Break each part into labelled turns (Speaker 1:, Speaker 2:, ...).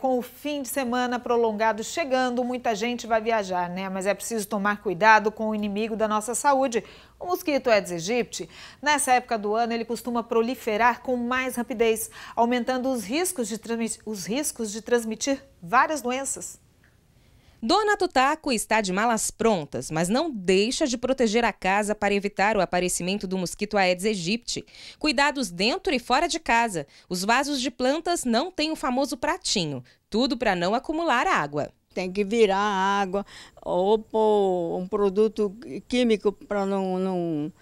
Speaker 1: Com o fim de semana prolongado chegando, muita gente vai viajar, né? Mas é preciso tomar cuidado com o inimigo da nossa saúde, o mosquito Aedes aegypti. Nessa época do ano, ele costuma proliferar com mais rapidez, aumentando os riscos de, os riscos de transmitir várias doenças.
Speaker 2: Dona Tutaco está de malas prontas, mas não deixa de proteger a casa para evitar o aparecimento do mosquito Aedes aegypti. Cuidados dentro e fora de casa. Os vasos de plantas não têm o famoso pratinho. Tudo para não acumular água. Tem que virar a água ou pôr um produto químico para não, não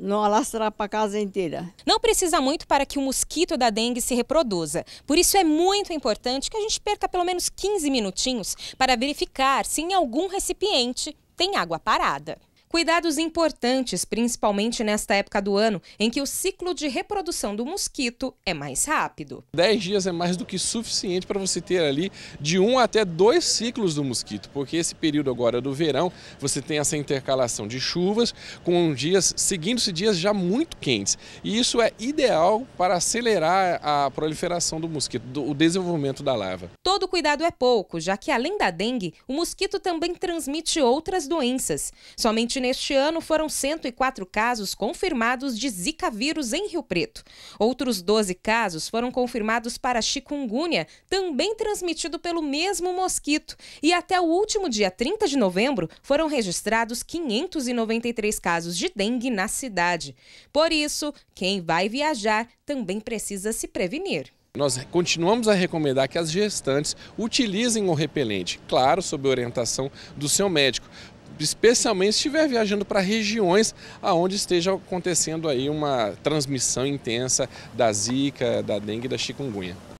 Speaker 2: não alastrar para a casa inteira. Não precisa muito para que o mosquito da dengue se reproduza. Por isso é muito importante que a gente perca pelo menos 15 minutinhos para verificar se em algum recipiente tem água parada. Cuidados importantes, principalmente nesta época do ano, em que o ciclo de reprodução do mosquito é mais rápido.
Speaker 3: 10 dias é mais do que suficiente para você ter ali de um até dois ciclos do mosquito, porque esse período agora do verão, você tem essa intercalação de chuvas com dias seguindo-se dias já muito quentes. E isso é ideal para acelerar a proliferação do mosquito, do, o desenvolvimento da larva.
Speaker 2: Todo cuidado é pouco, já que além da dengue, o mosquito também transmite outras doenças. Somente Somente neste ano foram 104 casos confirmados de Zika vírus em Rio Preto. Outros 12 casos foram confirmados para chikungunya, também transmitido pelo mesmo mosquito. E até o último dia 30 de novembro foram registrados 593 casos de dengue na cidade. Por isso, quem vai viajar também precisa se prevenir.
Speaker 3: Nós continuamos a recomendar que as gestantes utilizem o repelente, claro, sob orientação do seu médico, especialmente se estiver viajando para regiões aonde esteja acontecendo aí uma transmissão intensa da zika, da dengue e da chikungunya.